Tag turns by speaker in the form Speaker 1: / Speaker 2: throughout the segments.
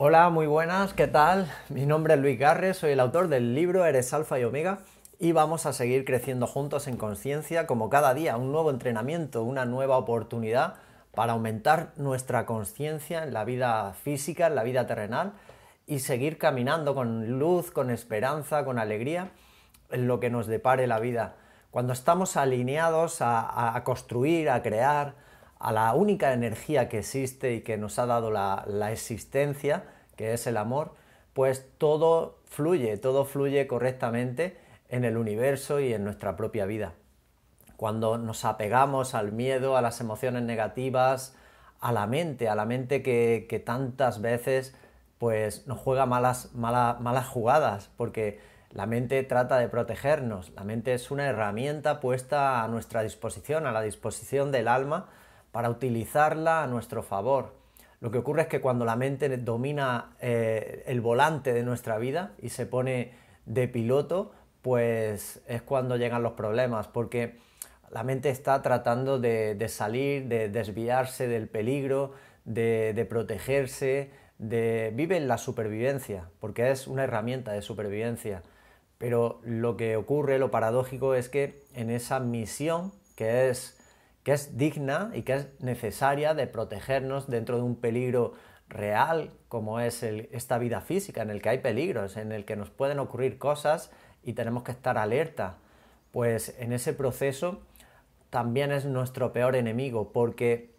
Speaker 1: Hola, muy buenas, ¿qué tal? Mi nombre es Luis Garre, soy el autor del libro Eres Alfa y Omega y vamos a seguir creciendo juntos en conciencia como cada día, un nuevo entrenamiento, una nueva oportunidad para aumentar nuestra conciencia en la vida física, en la vida terrenal y seguir caminando con luz, con esperanza, con alegría en lo que nos depare la vida. Cuando estamos alineados a, construir, a crear, a la única energía que existe y que nos ha dado la, existencia, que es el amor, pues todo fluye, todo fluye correctamente en el universo y en nuestra propia vida. Cuando nos apegamos al miedo, a las emociones negativas, a la mente, a la mente que, que tantas veces pues nos juega malas, malas jugadas, porque la mente trata de protegernos, la mente es una herramienta puesta a nuestra disposición, a la disposición del alma, para utilizarla a nuestro favor. Lo que ocurre es que cuando la mente domina eh, el volante de nuestra vida y se pone de piloto, pues es cuando llegan los problemas, porque la mente está tratando de, salir, de desviarse del peligro, de, protegerse, de, vive en la supervivencia, porque es una herramienta de supervivencia. Pero lo que ocurre, lo paradójico, es que en esa misión, que es que es digna y que es necesaria de protegernos dentro de un peligro real como es esta vida física, en el que hay peligros, en el que nos pueden ocurrir cosas y tenemos que estar alerta. Pues en ese proceso también es nuestro peor enemigo porque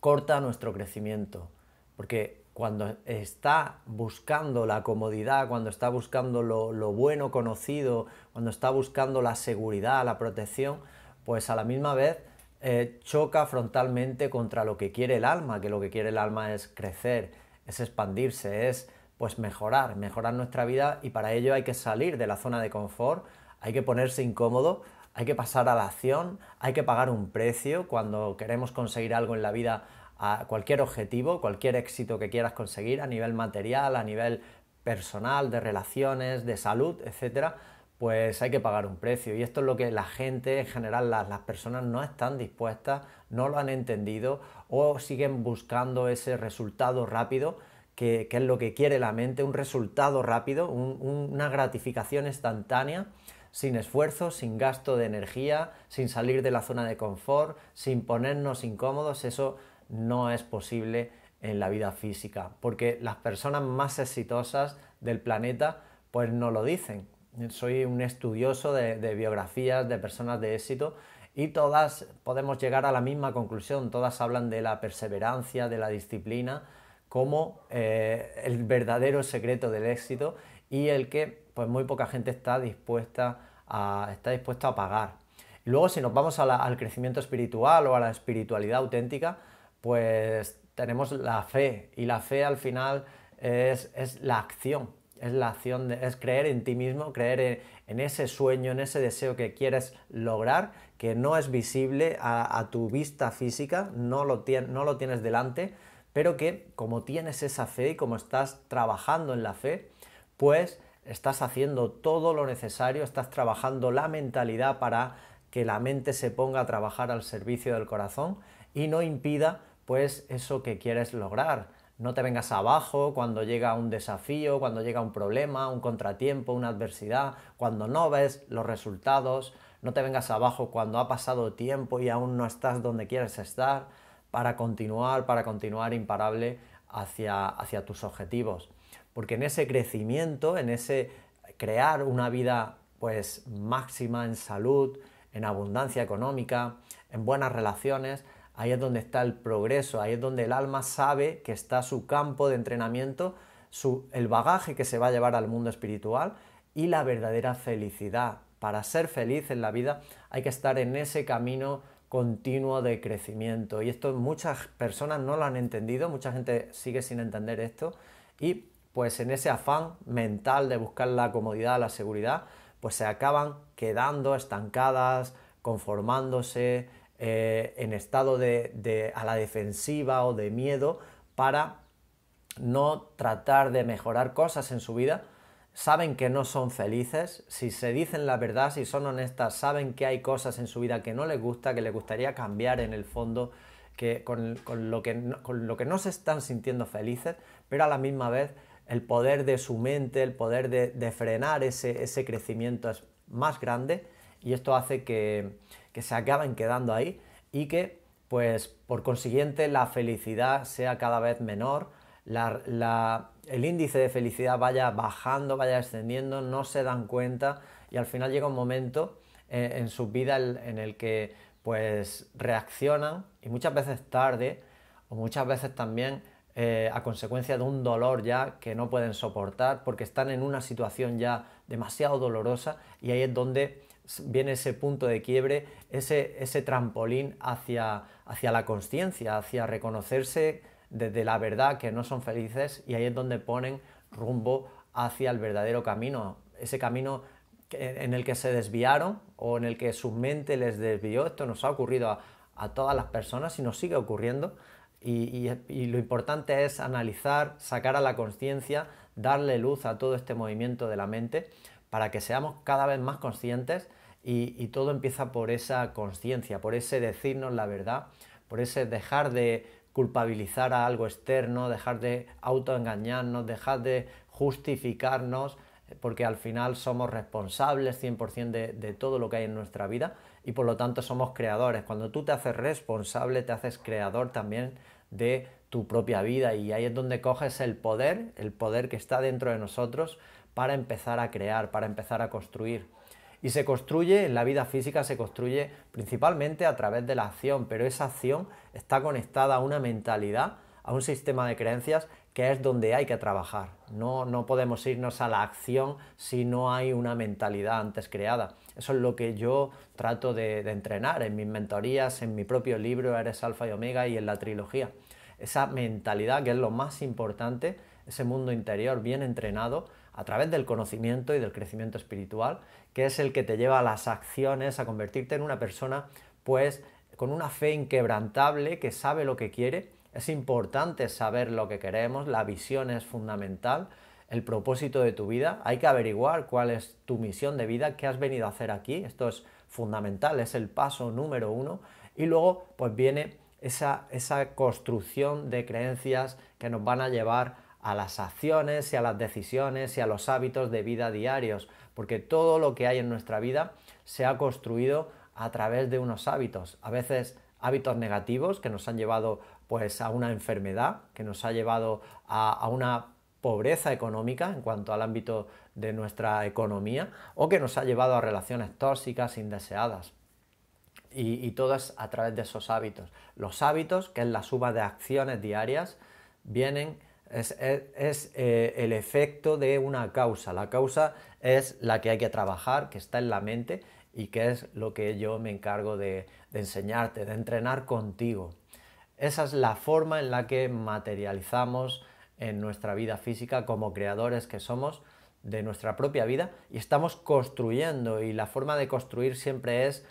Speaker 1: corta nuestro crecimiento. Porque cuando está buscando la comodidad, cuando está buscando lo bueno conocido, cuando está buscando la seguridad, la protección, pues a la misma vez eh, choca frontalmente contra lo que quiere el alma, que lo que quiere el alma es crecer, es expandirse, es pues mejorar, mejorar nuestra vida y para ello hay que salir de la zona de confort, hay que ponerse incómodo, hay que pasar a la acción, hay que pagar un precio cuando queremos conseguir algo en la vida, a cualquier objetivo, cualquier éxito que quieras conseguir a nivel material, a nivel personal, de relaciones, de salud, etc., pues hay que pagar un precio. Y esto es lo que la gente en general, las, personas no están dispuestas, no lo han entendido o siguen buscando ese resultado rápido, que, es lo que quiere la mente, un resultado rápido, una gratificación instantánea, sin esfuerzo, sin gasto de energía, sin salir de la zona de confort, sin ponernos incómodos. Eso no es posible en la vida física, porque las personas más exitosas del planeta pues no lo dicen, soy un estudioso de, biografías de personas de éxito y todas podemos llegar a la misma conclusión, todas hablan de la perseverancia, de la disciplina, como eh, el verdadero secreto del éxito y el que pues muy poca gente está dispuesta a, está dispuesta a pagar. luego si nos vamos al crecimiento espiritual o a la espiritualidad auténtica, pues tenemos la fe y la fe al final es, es la acción, es la acción, es creer en ti mismo, creer en, ese sueño, en ese deseo que quieres lograr, que no es visible a, tu vista física, no lo, no lo tienes delante, pero que como tienes esa fe y como estás trabajando en la fe, pues estás haciendo todo lo necesario, estás trabajando la mentalidad para que la mente se ponga a trabajar al servicio del corazón y no impida pues eso que quieres lograr no te vengas abajo cuando llega un desafío, cuando llega un problema, un contratiempo, una adversidad, cuando no ves los resultados. No te vengas abajo cuando ha pasado tiempo y aún no estás donde quieres estar para continuar, para continuar imparable hacia, hacia tus objetivos. Porque en ese crecimiento, en ese crear una vida pues máxima en salud, en abundancia económica, en buenas relaciones, Ahí es donde está el progreso, ahí es donde el alma sabe que está su campo de entrenamiento, el bagaje que se va a llevar al mundo espiritual y la verdadera felicidad. Para ser feliz en la vida hay que estar en ese camino continuo de crecimiento. Y esto muchas personas no lo han entendido, mucha gente sigue sin entender esto. Y pues en ese afán mental de buscar la comodidad, la seguridad, pues se acaban quedando estancadas, conformándose, eh, en estado de, a la defensiva o de miedo para no tratar de mejorar cosas en su vida. Saben que no son felices, si se dicen la verdad, si son honestas, saben que hay cosas en su vida que no les gusta, que les gustaría cambiar en el fondo, que con, lo que no, con lo que no se están sintiendo felices, pero a la misma vez el poder de su mente, el poder de, de frenar ese, ese crecimiento es más grande y esto hace que, se acaben quedando ahí y que, pues, por consiguiente, la felicidad sea cada vez menor, el índice de felicidad vaya bajando, vaya descendiendo, no se dan cuenta y al final llega un momento eh, en, su vida en, el que pues reaccionan y muchas veces tarde o muchas veces también eh, a consecuencia de un dolor ya que no pueden soportar porque están en una situación ya demasiado dolorosa y ahí es donde viene ese punto de quiebre, ese, trampolín hacia, hacia la conciencia, hacia reconocerse desde la verdad que no son felices y ahí es donde ponen rumbo hacia el verdadero camino, ese camino en el que se desviaron o en el que su mente les desvió. Esto nos ha ocurrido a, todas las personas y nos sigue ocurriendo. Y, y lo importante es analizar, sacar a la conciencia, darle luz a todo este movimiento de la mente para que seamos cada vez más conscientes y, todo empieza por esa conciencia, por ese decirnos la verdad, por ese dejar de culpabilizar a algo externo, dejar de autoengañarnos, dejar de justificarnos, porque al final somos responsables 100% de, todo lo que hay en nuestra vida y por lo tanto somos creadores. Cuando tú te haces responsable, te haces creador también de tu propia vida y ahí es donde coges el poder, el poder que está dentro de nosotros para empezar a crear, para empezar a construir. Y se construye, en la vida física se construye principalmente a través de la acción, pero esa acción está conectada a una mentalidad, a un sistema de creencias que es donde hay que trabajar. No, podemos irnos a la acción si no hay una mentalidad antes creada. Eso es lo que yo trato de, de entrenar en mis mentorías, en mi propio libro Eres Alfa y Omega y en la trilogía. Esa mentalidad que es lo más importante, ese mundo interior bien entrenado, a través del conocimiento y del crecimiento espiritual, que es el que te lleva a las acciones, a convertirte en una persona pues con una fe inquebrantable que sabe lo que quiere. Es importante saber lo que queremos, la visión es fundamental, el propósito de tu vida, hay que averiguar cuál es tu misión de vida, qué has venido a hacer aquí, esto es fundamental, es el paso número uno, y luego pues viene esa, esa construcción de creencias que nos van a llevar a las acciones y a las decisiones y a los hábitos de vida diarios, porque todo lo que hay en nuestra vida se ha construido a través de unos hábitos, a veces hábitos negativos que nos han llevado pues a una enfermedad, que nos ha llevado a, una pobreza económica en cuanto al ámbito de nuestra economía o que nos ha llevado a relaciones tóxicas, indeseadas. Y, y todo es a través de esos hábitos. Los hábitos, que es la suma de acciones diarias, vienen es, eh, el efecto de una causa. La causa es la que hay que trabajar, que está en la mente y que es lo que yo me encargo de enseñarte, de entrenar contigo. Esa es la forma en la que materializamos en nuestra vida física como creadores que somos de nuestra propia vida y estamos construyendo y la forma de construir siempre es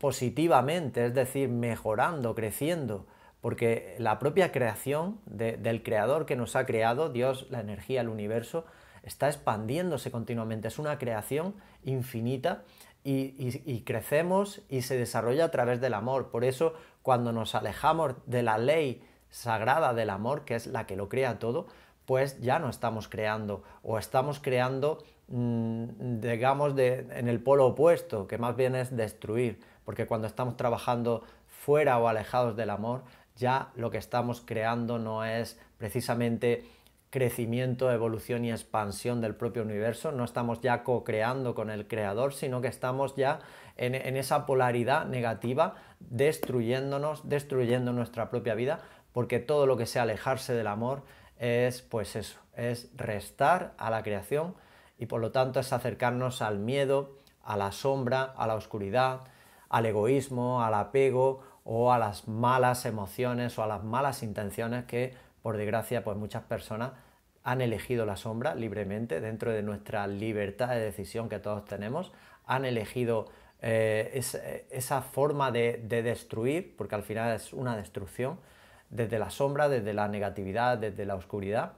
Speaker 1: positivamente, es decir, mejorando, creciendo porque la propia creación del creador que nos ha creado, Dios, la energía, el universo, está expandiéndose continuamente, es una creación infinita y, crecemos y se desarrolla a través del amor. Por eso cuando nos alejamos de la ley sagrada del amor, que es la que lo crea todo, pues ya no estamos creando o estamos creando, mm, digamos, en el polo opuesto, que más bien es destruir, porque cuando estamos trabajando fuera o alejados del amor, ya lo que estamos creando no es precisamente crecimiento, evolución y expansión del propio universo, no estamos ya co-creando con el creador, sino que estamos ya en, esa polaridad negativa, destruyéndonos, destruyendo nuestra propia vida, porque todo lo que sea alejarse del amor es pues eso, es restar a la creación y por lo tanto es acercarnos al miedo, a la sombra, a la oscuridad, al egoísmo, al apego, o a las malas emociones o a las malas intenciones que, por desgracia, pues muchas personas han elegido la sombra libremente dentro de nuestra libertad de decisión que todos tenemos, han elegido eh, eh, esa forma de, de destruir, porque al final es una destrucción, desde la sombra, desde la negatividad, desde la oscuridad,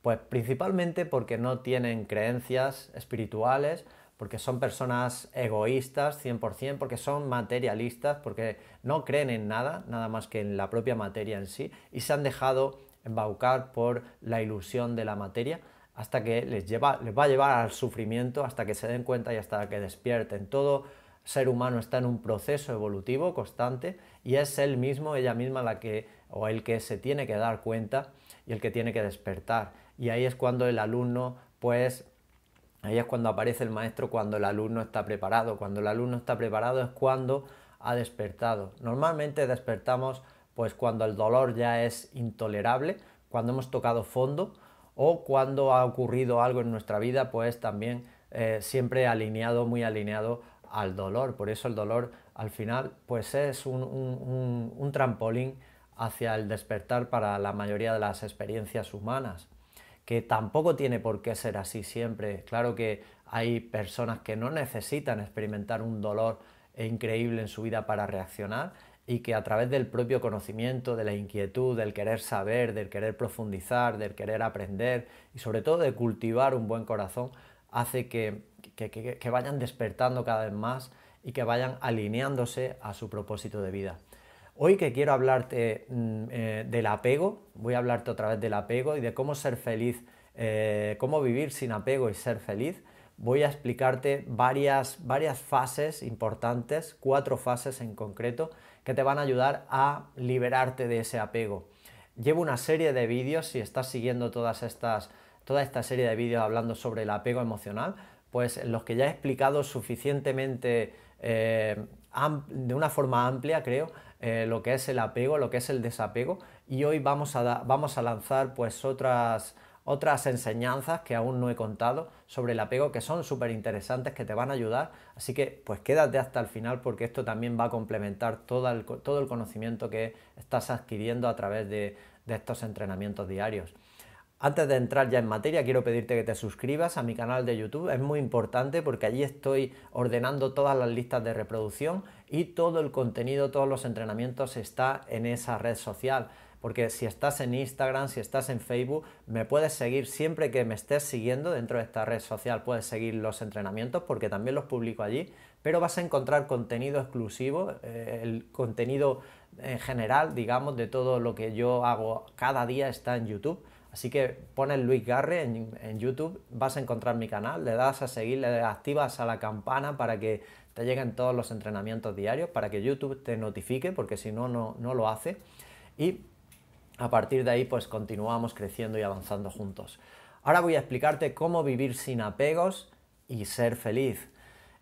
Speaker 1: pues principalmente porque no tienen creencias espirituales, porque son personas egoístas 100%, porque son materialistas, porque no creen en nada, nada más que en la propia materia en sí, y se han dejado embaucar por la ilusión de la materia hasta que les, lleva, les va a llevar al sufrimiento, hasta que se den cuenta y hasta que despierten. Todo ser humano está en un proceso evolutivo constante y es él mismo, ella misma la que o el que se tiene que dar cuenta y el que tiene que despertar. Y ahí es cuando el alumno pues Ahí es cuando aparece el maestro cuando el alumno está preparado. Cuando el alumno está preparado es cuando ha despertado. Normalmente despertamos pues cuando el dolor ya es intolerable, cuando hemos tocado fondo o cuando ha ocurrido algo en nuestra vida, pues también eh, siempre alineado, muy alineado al dolor. Por eso el dolor al final pues es un trampolín hacia el despertar para la mayoría de las experiencias humanas que tampoco tiene por qué ser así siempre. Claro que hay personas que no necesitan experimentar un dolor increíble en su vida para reaccionar y que a través del propio conocimiento, de la inquietud, del querer saber, del querer profundizar, del querer aprender y sobre todo de cultivar un buen corazón, hace que, vayan despertando cada vez más y que vayan alineándose a su propósito de vida. Hoy que quiero hablarte mm, eh, del apego, voy a hablarte otra vez del apego y de cómo ser feliz, eh, cómo vivir sin apego y ser feliz, voy a explicarte varias, varias fases importantes, cuatro fases en concreto, que te van a ayudar a liberarte de ese apego. Llevo una serie de vídeos, si estás siguiendo todas toda esta serie de vídeos hablando sobre el apego emocional, pues en los que ya he explicado suficientemente eh, de una forma amplia, creo, eh, lo que es el apego, lo que es el desapego y hoy vamos a, vamos a lanzar pues otras, otras enseñanzas que aún no he contado sobre el apego que son súper interesantes, que te van a ayudar. Así que pues quédate hasta el final porque esto también va a complementar todo el, conocimiento que estás adquiriendo a través de estos entrenamientos diarios. Antes de entrar ya en materia, quiero pedirte que te suscribas a mi canal de YouTube. Es muy importante porque allí estoy ordenando todas las listas de reproducción y todo el contenido, todos los entrenamientos está en esa red social. Porque si estás en Instagram, si estás en Facebook, me puedes seguir siempre que me estés siguiendo dentro de esta red social. Puedes seguir los entrenamientos porque también los publico allí, pero vas a encontrar contenido exclusivo, eh, el contenido en eh, general, digamos, de todo lo que yo hago cada día está en YouTube Así que pones Luis Garre en, YouTube, vas a encontrar mi canal, le das a seguir, le activas a la campana para que te lleguen todos los entrenamientos diarios, para que YouTube te notifique, porque si no, no, no lo hace. Y a partir de ahí, pues continuamos creciendo y avanzando juntos. Ahora voy a explicarte cómo vivir sin apegos y ser feliz.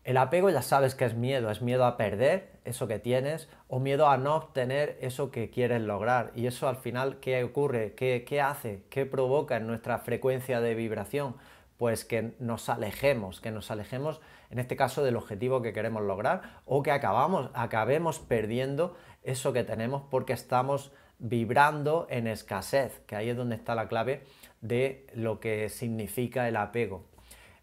Speaker 1: El apego ya sabes que es miedo, es miedo a perder eso que tienes o miedo a no obtener eso que quieres lograr. Y eso al final, ¿qué ocurre? ¿Qué, hace? ¿Qué provoca en nuestra frecuencia de vibración? Pues que nos alejemos, que nos alejemos en este caso del objetivo que queremos lograr o que acabamos, acabemos perdiendo eso que tenemos porque estamos vibrando en escasez, que ahí es donde está la clave de lo que significa el apego.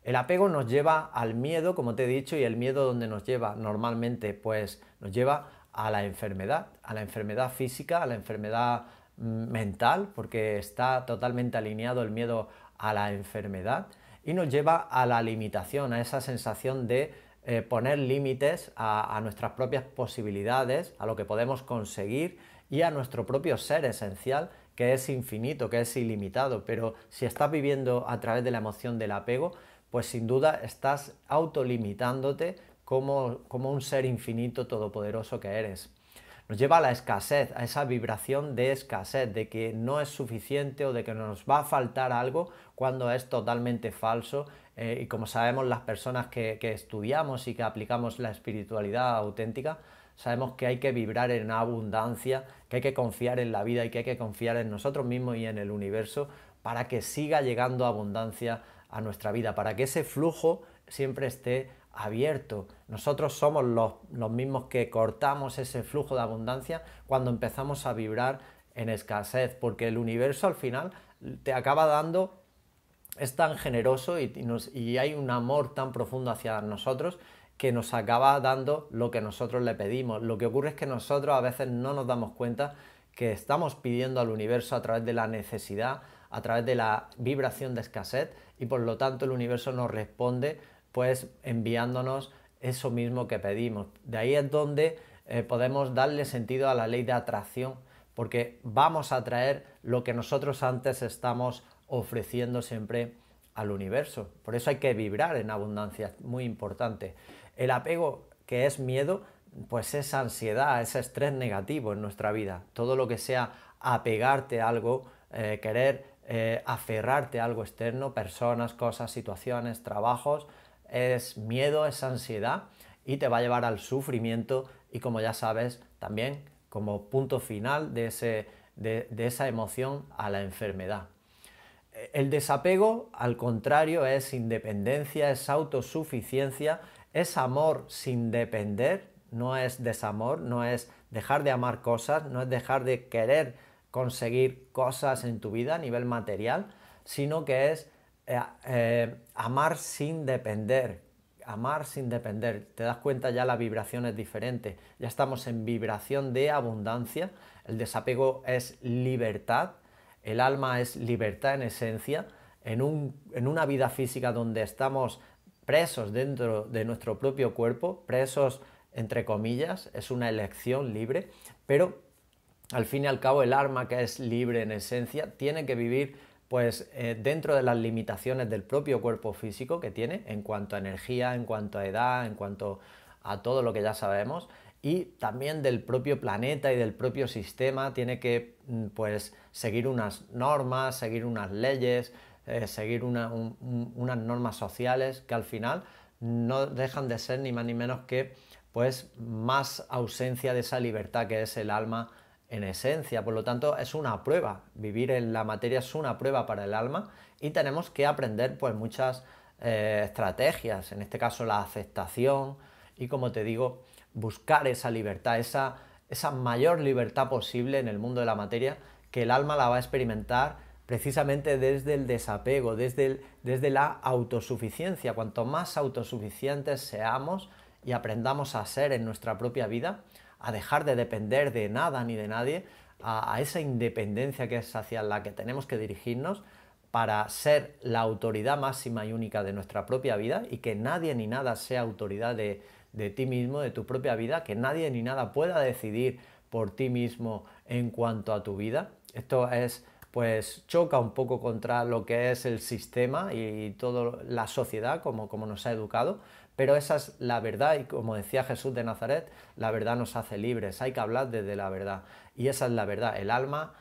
Speaker 1: El apego nos lleva al miedo, como te he dicho, y el miedo donde nos lleva normalmente, pues nos lleva a la enfermedad, a la enfermedad física, a la enfermedad mm, mental, porque está totalmente alineado el miedo a la enfermedad, y nos lleva a la limitación, a esa sensación de eh, poner límites a, a nuestras propias posibilidades, a lo que podemos conseguir y a nuestro propio ser esencial que es infinito, que es ilimitado, pero si estás viviendo a través de la emoción del apego, pues sin duda estás autolimitándote como, como un ser infinito todopoderoso que eres. Nos lleva a la escasez, a esa vibración de escasez, de que no es suficiente o de que nos va a faltar algo cuando es totalmente falso. Eh, y como sabemos las personas que, que estudiamos y que aplicamos la espiritualidad auténtica, sabemos que hay que vibrar en abundancia, que hay que confiar en la vida y que hay que confiar en nosotros mismos y en el universo para que siga llegando abundancia a nuestra vida, para que ese flujo siempre esté abierto. Nosotros somos los, mismos que cortamos ese flujo de abundancia cuando empezamos a vibrar en escasez, porque el universo al final te acaba dando es tan generoso y, y, hay un amor tan profundo hacia nosotros que nos acaba dando lo que nosotros le pedimos. Lo que ocurre es que nosotros a veces no nos damos cuenta que estamos pidiendo al universo a través de la necesidad, a través de la vibración de escasez y por lo tanto el universo nos responde pues enviándonos eso mismo que pedimos. De ahí es donde eh, podemos darle sentido a la ley de atracción, porque vamos a traer lo que nosotros antes estamos ofreciendo siempre al universo. Por eso hay que vibrar en abundancia, muy importante. El apego, que es miedo, pues es ansiedad, es estrés negativo en nuestra vida. Todo lo que sea apegarte a algo, eh, querer eh, aferrarte a algo externo, personas, cosas, situaciones, trabajos, es miedo, es ansiedad y te va a llevar al sufrimiento y como ya sabes, también como punto final de, ese, de esa emoción a la enfermedad. El desapego, al contrario, es independencia, es autosuficiencia, es amor sin depender, no es desamor, no es dejar de amar cosas, no es dejar de querer conseguir cosas en tu vida a nivel material, sino que es eh, eh, amar sin depender, amar sin depender. Te das cuenta ya la vibración es diferente. Ya estamos en vibración de abundancia. El desapego es libertad. El alma es libertad en esencia. En, un, en una vida física donde estamos presos dentro de nuestro propio cuerpo, presos entre comillas, es una elección libre, pero al fin y al cabo el arma que es libre en esencia tiene que vivir pues eh, dentro de las limitaciones del propio cuerpo físico que tiene en cuanto a energía, en cuanto a edad, en cuanto a todo lo que ya sabemos y también del propio planeta y del propio sistema tiene que mm, pues seguir unas normas, seguir unas leyes, eh, seguir unas normas sociales que al final no dejan de ser ni más ni menos que pues más ausencia de esa libertad que es el alma en esencia. Por lo tanto, es una prueba. Vivir en la materia es una prueba para el alma y tenemos que aprender pues muchas eh, estrategias, en este caso la aceptación y como te digo, buscar esa libertad, esa, esa mayor libertad posible en el mundo de la materia que el alma la va a experimentar precisamente desde el desapego, desde, desde la autosuficiencia. Cuanto más autosuficientes seamos y aprendamos a ser en nuestra propia vida, a dejar de depender de nada ni de nadie, a, esa independencia que es hacia la que tenemos que dirigirnos para ser la autoridad máxima y única de nuestra propia vida y que nadie ni nada sea autoridad de, ti mismo, de tu propia vida, que nadie ni nada pueda decidir por ti mismo en cuanto a tu vida. Esto es pues choca un poco contra lo que es el sistema y toda la sociedad como, como nos ha educado, pero esa es la verdad y como decía Jesús de Nazaret, la verdad nos hace libres, hay que hablar desde la verdad. Y esa es la verdad, el alma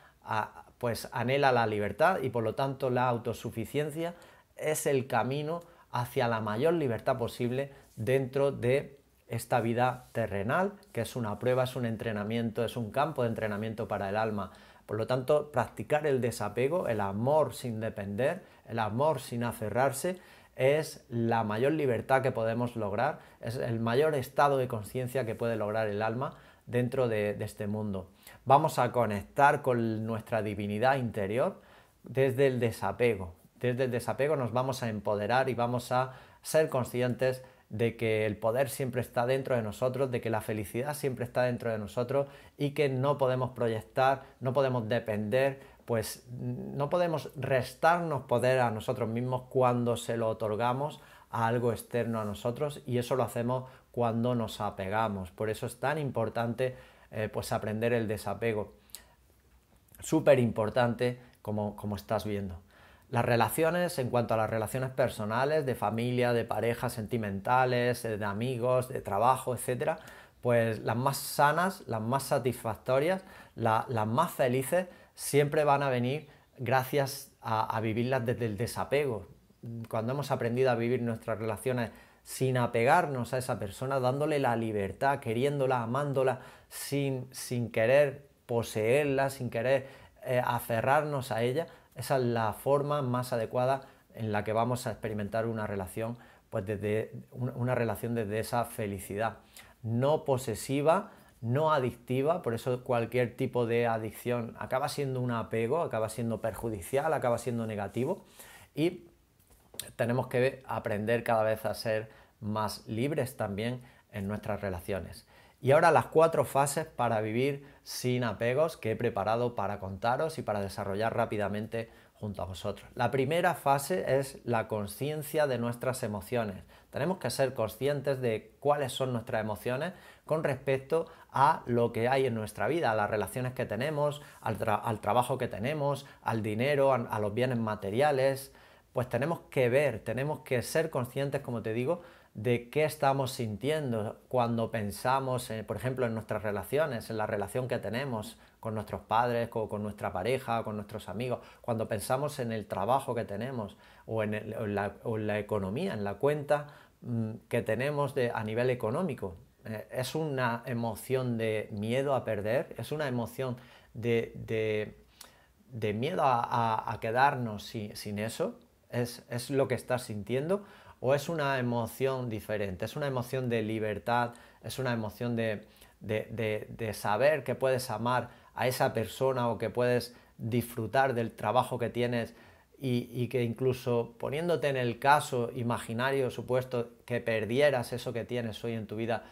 Speaker 1: pues anhela la libertad y por lo tanto la autosuficiencia es el camino hacia la mayor libertad posible dentro de esta vida terrenal, que es una prueba, es un entrenamiento, es un campo de entrenamiento para el alma. Por lo tanto, practicar el desapego, el amor sin depender, el amor sin aferrarse, es la mayor libertad que podemos lograr, es el mayor estado de conciencia que puede lograr el alma dentro de, de, este mundo. Vamos a conectar con nuestra divinidad interior desde el desapego. Desde el desapego nos vamos a empoderar y vamos a ser conscientes de que el poder siempre está dentro de nosotros, de que la felicidad siempre está dentro de nosotros y que no podemos proyectar, no podemos depender pues mm, no podemos restarnos poder a nosotros mismos cuando se lo otorgamos a algo externo a nosotros y eso lo hacemos cuando nos apegamos. Por eso es tan importante eh, pues aprender el desapego. Súper importante como, como estás viendo. Las relaciones, en cuanto a las relaciones personales, de familia, de parejas sentimentales, eh, de amigos, de trabajo, etc., pues las más sanas, las más satisfactorias, las más felices siempre van a venir gracias a, vivirlas desde el desapego. Cuando hemos aprendido a vivir nuestras relaciones sin apegarnos a esa persona, dándole la libertad, queriéndola, amándola, sin, sin querer poseerla, sin querer eh, aferrarnos a ella, esa es la forma más adecuada en la que vamos a experimentar una relación, pues desde una relación desde esa felicidad, no posesiva no adictiva, por eso cualquier tipo de adicción acaba siendo un apego, acaba siendo perjudicial, acaba siendo negativo y tenemos que aprender cada vez a ser más libres también en nuestras relaciones. Y ahora las cuatro fases para vivir sin apegos que he preparado para contaros y para desarrollar rápidamente junto a vosotros. La primera fase es la conciencia de nuestras emociones. Tenemos que ser conscientes de cuáles son nuestras emociones, con respecto a lo que hay en nuestra vida, a las relaciones que tenemos, al, trabajo que tenemos, al dinero, a, los bienes materiales. Pues tenemos que ver, tenemos que ser conscientes, como te digo, de qué estamos sintiendo cuando pensamos, eh, por ejemplo, en nuestras relaciones, en la relación que tenemos con nuestros padres, con, con nuestra pareja, con nuestros amigos, cuando pensamos en el trabajo que tenemos o en, la, economía, en la cuenta mm, que tenemos a nivel económico. Eh, es una emoción de miedo a perder, es una emoción de, miedo a, quedarnos sin, eso, ¿Es, lo que estás sintiendo, o es una emoción diferente, es una emoción de libertad, es una emoción de, saber que puedes amar a esa persona o que puedes disfrutar del trabajo que tienes y, que incluso poniéndote en el caso imaginario, supuesto, que perdieras eso que tienes hoy en tu vida,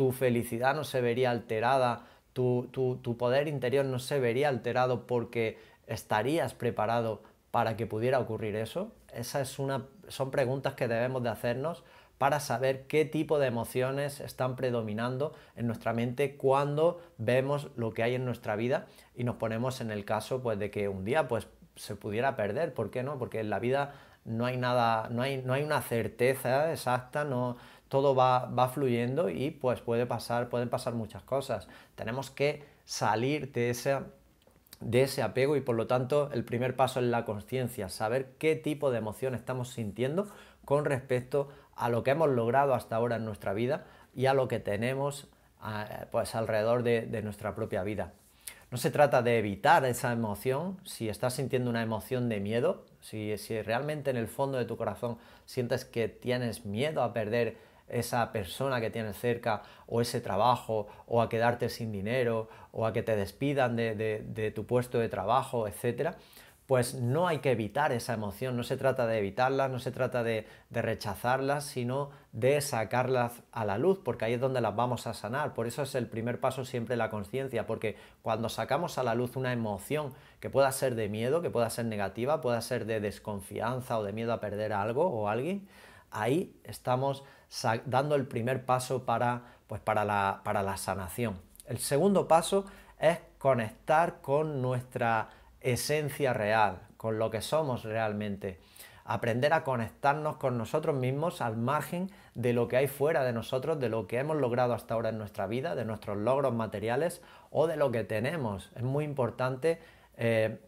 Speaker 1: tu felicidad no se vería alterada, tu, poder interior no se vería alterado porque estarías preparado para que pudiera ocurrir eso? Esa es una, son preguntas que debemos de hacernos para saber qué tipo de emociones están predominando en nuestra mente cuando vemos lo que hay en nuestra vida y nos ponemos en el caso pues, de que un día pues, se pudiera perder. ¿Por qué no? Porque en la vida no hay nada, no hay, no hay una certeza exacta, no, todo va, fluyendo y pues puede pasar, pueden pasar muchas cosas. Tenemos que salir de ese, de ese apego y por lo tanto el primer paso es la conciencia, saber qué tipo de emoción estamos sintiendo con respecto a lo que hemos logrado hasta ahora en nuestra vida y a lo que tenemos pues alrededor de, nuestra propia vida. No se trata de evitar esa emoción, si estás sintiendo una emoción de miedo, si, si realmente en el fondo de tu corazón sientes que tienes miedo a perder esa persona que tienes cerca o ese trabajo o a quedarte sin dinero o a que te despidan de, tu puesto de trabajo, etcétera pues no hay que evitar esa emoción, no se trata de evitarla no se trata de, de, rechazarlas, sino de sacarlas a la luz, porque ahí es donde las vamos a sanar. Por eso es el primer paso siempre la conciencia, porque cuando sacamos a la luz una emoción que pueda ser de miedo, que pueda ser negativa, pueda ser de desconfianza o de miedo a perder algo o alguien, ahí estamos dando el primer paso para, pues para, la, sanación. El segundo paso es conectar con nuestra esencia real, con lo que somos realmente. Aprender a conectarnos con nosotros mismos al margen de lo que hay fuera de nosotros, de lo que hemos logrado hasta ahora en nuestra vida, de nuestros logros materiales o de lo que tenemos. Es muy importante eh,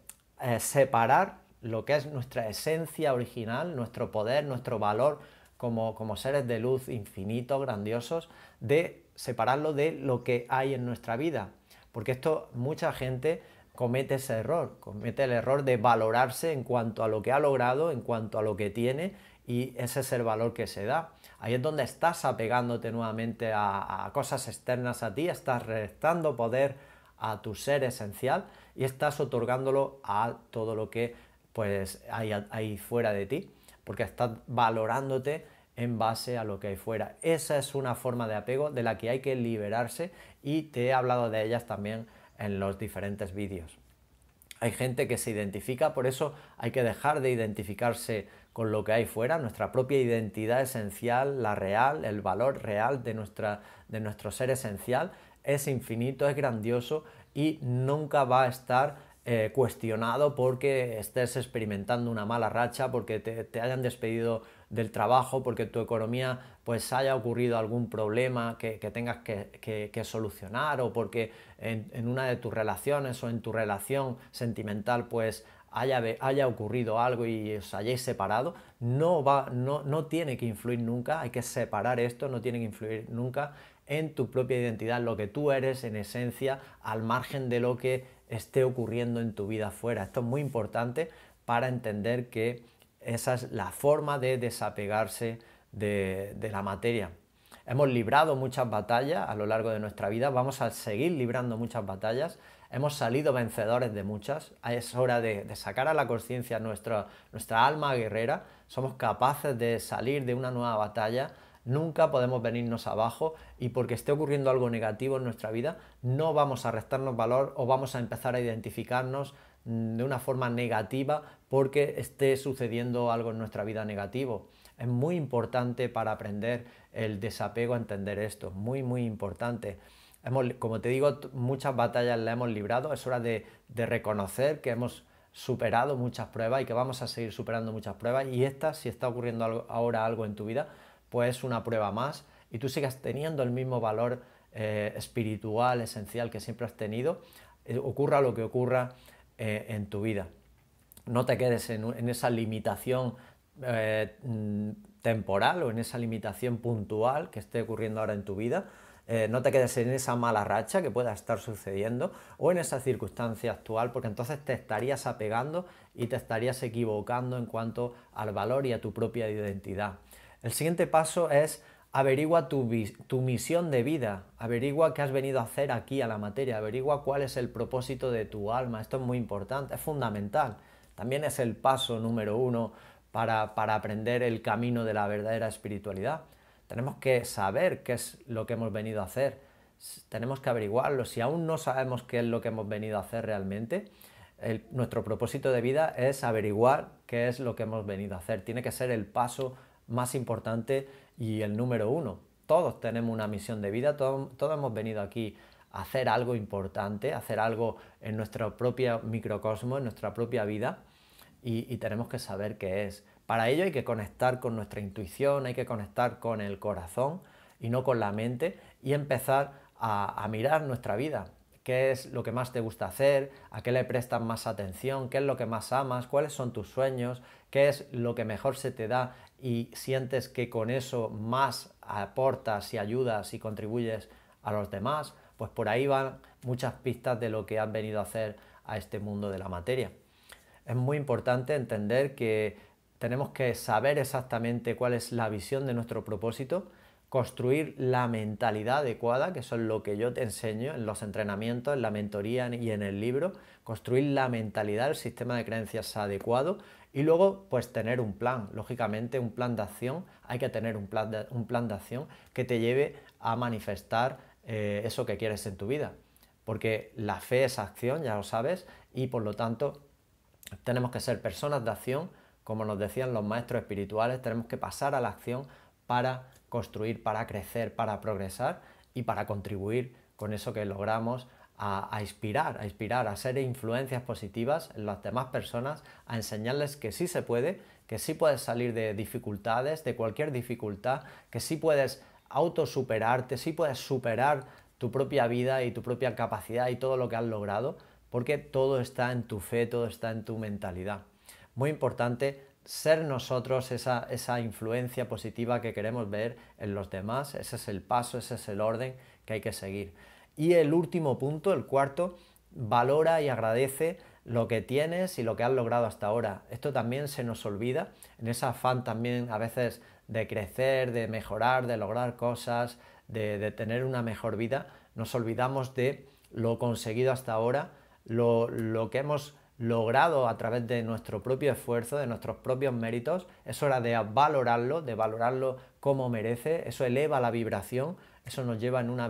Speaker 1: eh, separar lo que es nuestra esencia original, nuestro poder, nuestro valor, como, seres de luz infinitos, grandiosos, de separarlo de lo que hay en nuestra vida. Porque esto mucha gente comete ese error, comete el error de valorarse en cuanto a lo que ha logrado, en cuanto a lo que tiene, y ese es el valor que se da. Ahí es donde estás apegándote nuevamente a, cosas externas a ti, estás restando poder a tu ser esencial y estás otorgándolo a todo lo que pues hay ahí fuera de ti porque estás valorándote en base a lo que hay fuera. Esa es una forma de apego de la que hay que liberarse y te he hablado de ellas también en los diferentes vídeos. Hay gente que se identifica, por eso hay que dejar de identificarse con lo que hay fuera, nuestra propia identidad esencial, la real, el valor real de, de nuestro ser esencial es infinito, es grandioso y nunca va a estar eh, cuestionado porque estés experimentando una mala racha, porque te, hayan despedido del trabajo, porque tu economía pues haya ocurrido algún problema que, tengas que, solucionar o porque en, una de tus relaciones o en tu relación sentimental pues haya, haya ocurrido algo y os hayáis separado, no, va, no, no tiene que influir nunca, hay que separar esto, no tiene que influir nunca en tu propia identidad, lo que tú eres en esencia, al margen de lo que esté ocurriendo en tu vida fuera. Esto es muy importante para entender que esa es la forma de desapegarse de, la materia. Hemos librado muchas batallas a lo largo de nuestra vida, vamos a seguir librando muchas batallas, hemos salido vencedores de muchas, es hora de, sacar a la conciencia nuestra alma guerrera, somos capaces de salir de una nueva batalla, Nunca podemos venirnos abajo y porque esté ocurriendo algo negativo en nuestra vida, no vamos a restarnos valor o vamos a empezar a identificarnos mm, de una forma negativa porque esté sucediendo algo en nuestra vida negativo. Es muy importante para aprender el desapego, a entender esto, muy, muy importante. como te digo, muchas batallas las hemos librado, es hora de, reconocer que hemos superado muchas pruebas y que vamos a seguir superando muchas pruebas y esta, si está ocurriendo ahora algo en tu vida, pues una prueba más y tú sigas teniendo el mismo valor eh, espiritual, esencial que siempre has tenido, eh, ocurra lo que ocurra eh, en tu vida. No te quedes en esa limitación temporal o en esa limitación puntual que esté ocurriendo ahora en tu vida. no te quedes en esa mala racha que pueda estar sucediendo o en esa circunstancia actual, porque entonces te estarías apegando y te estarías equivocando en cuanto al valor y a tu propia identidad. El siguiente paso es averigua tu, misión de vida, averigua qué has venido a hacer aquí a la materia, averigua cuál es el propósito de tu alma. Esto es muy importante, es fundamental. También es el paso número uno para, para aprender el camino de la verdadera espiritualidad. Tenemos que saber qué es lo que hemos venido a hacer. Tenemos que averiguarlo. Si aún no sabemos qué es lo que hemos venido a hacer realmente, nuestro propósito de vida es averiguar qué es lo que hemos venido a hacer. Tiene que ser el paso más importante y el número uno. Todos tenemos una misión de vida, todos, hemos venido aquí a hacer algo importante, hacer algo en nuestro propio microcosmo en nuestra propia vida, y, tenemos que saber qué es. Para ello hay que conectar con nuestra intuición, hay que conectar con el corazón y no con la mente y empezar a, a mirar nuestra vida, qué es lo que más te gusta hacer, a qué le prestas más atención, qué es lo que más amas, cuáles son tus sueños, qué es lo que mejor se te da y sientes que con eso más aportas y ayudas y contribuyes a los demás, pues por ahí van muchas pistas de lo que han venido a hacer a este mundo de la materia. Es muy importante entender que tenemos que saber exactamente cuál es la visión de nuestro propósito, construir la mentalidad adecuada, que eso es lo que yo te enseño en los entrenamientos, en la mentoría y en el libro, construir la mentalidad, el sistema de creencias adecuado, y luego, pues tener un plan. Lógicamente, un plan de acción, hay que tener un plan de, un plan de acción que te lleve a manifestar eh, eso que quieres en tu vida. Porque la fe es acción, ya lo sabes, y por lo tanto tenemos que ser personas de acción, como nos decían los maestros espirituales, tenemos que pasar a la acción para construir, para crecer, para progresar y para contribuir con eso que logramos a, inspirar, a inspirar, a ser influencias positivas en las demás personas, a enseñarles que sí se puede, que sí puedes salir de dificultades, de cualquier dificultad, que sí puedes autosuperarte, sí puedes superar tu propia vida y tu propia capacidad y todo lo que has logrado, porque todo está en tu fe, todo está en tu mentalidad. Muy importante ser nosotros esa, esa influencia positiva que queremos ver en los demás, ese es el paso, ese es el orden que hay que seguir. Y el último punto, el cuarto, valora y agradece lo que tienes y lo que has logrado hasta ahora. Esto también se nos olvida, en ese afán también a veces de crecer, de mejorar, de lograr cosas, de, tener una mejor vida, nos olvidamos de lo conseguido hasta ahora, lo, lo que hemos logrado a través de nuestro propio esfuerzo, de nuestros propios méritos, es hora de valorarlo, de valorarlo como merece, eso eleva la vibración, eso nos lleva en una,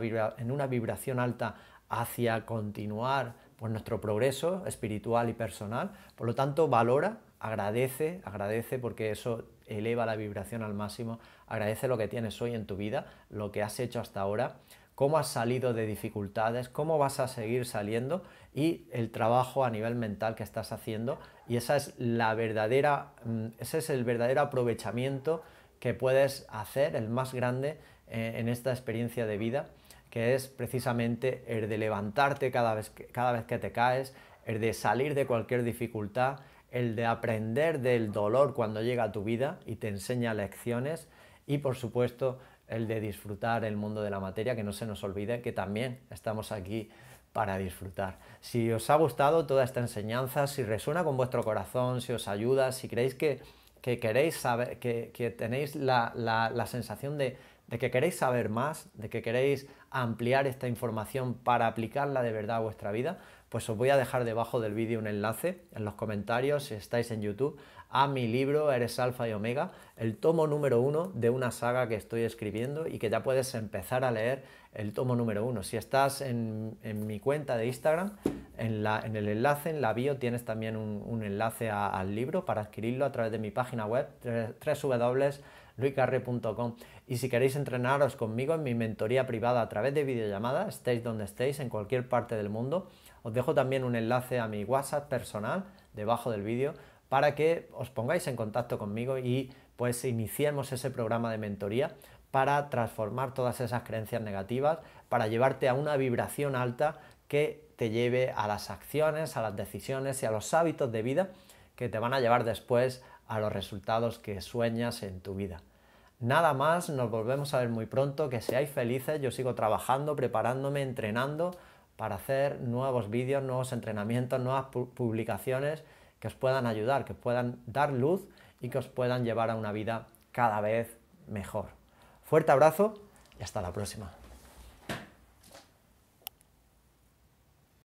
Speaker 1: vibración alta hacia continuar pues, nuestro progreso espiritual y personal. Por lo tanto, valora, agradece, agradece porque eso eleva la vibración al máximo, agradece lo que tienes hoy en tu vida, lo que has hecho hasta ahora, cómo has salido de dificultades, cómo vas a seguir saliendo y el trabajo a nivel mental que estás haciendo. Y esa es la verdadera, mm, ese es el verdadero aprovechamiento que puedes hacer, el más grande eh, en esta experiencia de vida, que es precisamente el de levantarte cada vez que, cada vez que te caes, el de salir de cualquier dificultad, el de aprender del dolor cuando llega a tu vida y te enseña lecciones y por supuesto el de disfrutar el mundo de la materia, que no se nos olvide que también estamos aquí para disfrutar. Si os ha gustado toda esta enseñanza, si resuena con vuestro corazón, si os ayuda, si creéis que, queréis saber, que, tenéis la sensación de, de que queréis saber más, de que queréis ampliar esta información para aplicarla de verdad a vuestra vida, pues os voy a dejar debajo del vídeo un enlace en los comentarios si estáis en YouTube a mi libro Eres Alfa y Omega, el tomo número uno de una saga que estoy escribiendo y que ya puedes empezar a leer el tomo número uno. Si estás en, mi cuenta de Instagram, en, la, el enlace, en la bio, tienes también un, enlace al libro para adquirirlo a través de mi página web, www.luicarre.com. Y si queréis entrenaros conmigo en mi mentoría privada a través de videollamadas estéis donde estéis, en cualquier parte del mundo, os dejo también un enlace a mi WhatsApp personal debajo del vídeo para que os pongáis en contacto conmigo y pues iniciemos ese programa de mentoría para transformar todas esas creencias negativas, para llevarte a una vibración alta que te lleve a las acciones, a las decisiones y a los hábitos de vida que te van a llevar después a los resultados que sueñas en tu vida. Nada más, nos volvemos a ver muy pronto, que seáis felices, yo sigo trabajando, preparándome, entrenando para hacer nuevos vídeos, nuevos entrenamientos, nuevas publicaciones que os puedan ayudar, que puedan dar luz y que os puedan llevar a una vida cada vez mejor. Fuerte abrazo y hasta la próxima.